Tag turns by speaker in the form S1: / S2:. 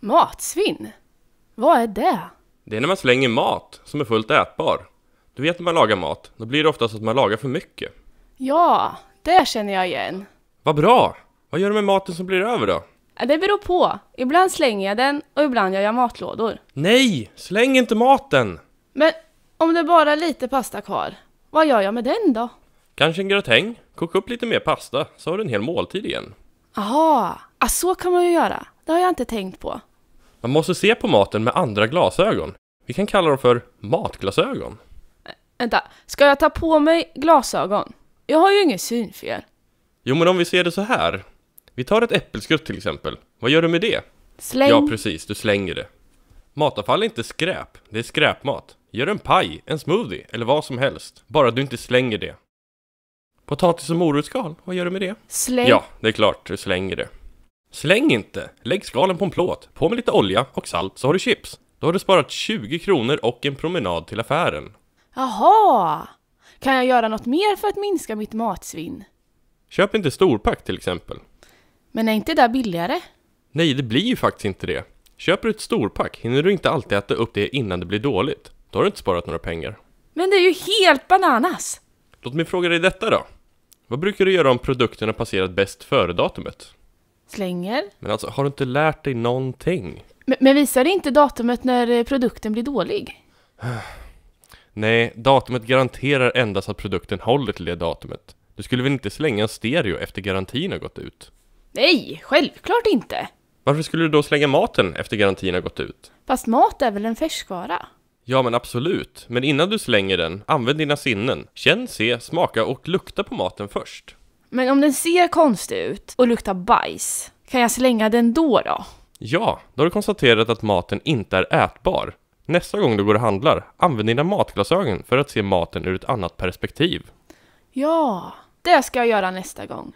S1: Matsvinn? Vad är det?
S2: Det är när man slänger mat som är fullt ätbar. Du vet när man lagar mat, då blir det oftast att man lagar för mycket.
S1: Ja, det känner jag igen.
S2: Vad bra! Vad gör du med maten som blir över då?
S1: Det beror på. Ibland slänger jag den och ibland gör jag matlådor.
S2: Nej! Släng inte maten!
S1: Men om det bara är lite pasta kvar, vad gör jag med den då?
S2: Kanske en gratäng? Koka upp lite mer pasta, så har du en hel måltid igen.
S1: Aha, så kan man ju göra. Det har jag inte tänkt på.
S2: Man måste se på maten med andra glasögon. Vi kan kalla dem för matglasögon.
S1: Ä vänta, ska jag ta på mig glasögon? Jag har ju inget synfel.
S2: Jo, men om vi ser det så här. Vi tar ett äppelskrutt till exempel. Vad gör du med det? Släng. Ja, precis. Du slänger det. Matavfall är inte skräp. Det är skräpmat. Gör en paj, en smoothie eller vad som helst. Bara du inte slänger det. Potatis och morotsskal, vad gör du med det? Släng. Ja, det är klart. Du slänger det. Släng inte! Lägg skalen på en plåt, på med lite olja och salt så har du chips. Då har du sparat 20 kronor och en promenad till affären.
S1: Jaha! Kan jag göra något mer för att minska mitt matsvinn?
S2: Köp inte storpack till exempel.
S1: Men är inte det billigare?
S2: Nej, det blir ju faktiskt inte det. Köper du ett storpack hinner du inte alltid äta upp det innan det blir dåligt. Då har du inte sparat några pengar.
S1: Men det är ju helt bananas!
S2: Låt mig fråga dig detta då. Vad brukar du göra om produkterna passerat bäst före-datumet? Slänger. Men alltså, har du inte lärt dig någonting?
S1: Men, men visar det inte datumet när eh, produkten blir dålig?
S2: Nej, datumet garanterar endast att produkten håller till det datumet. Du skulle väl inte slänga en stereo efter garantin har gått ut?
S1: Nej, självklart inte!
S2: Varför skulle du då slänga maten efter garantin har gått ut?
S1: Fast mat är väl en färskvara?
S2: Ja, men absolut. Men innan du slänger den, använd dina sinnen. Känn, se, smaka och lukta på maten först.
S1: Men om den ser konstig ut och luktar bajs, kan jag slänga den då då?
S2: Ja, då har du konstaterat att maten inte är ätbar. Nästa gång du går och handlar, använd dina matglasögon för att se maten ur ett annat perspektiv.
S1: Ja, det ska jag göra nästa gång.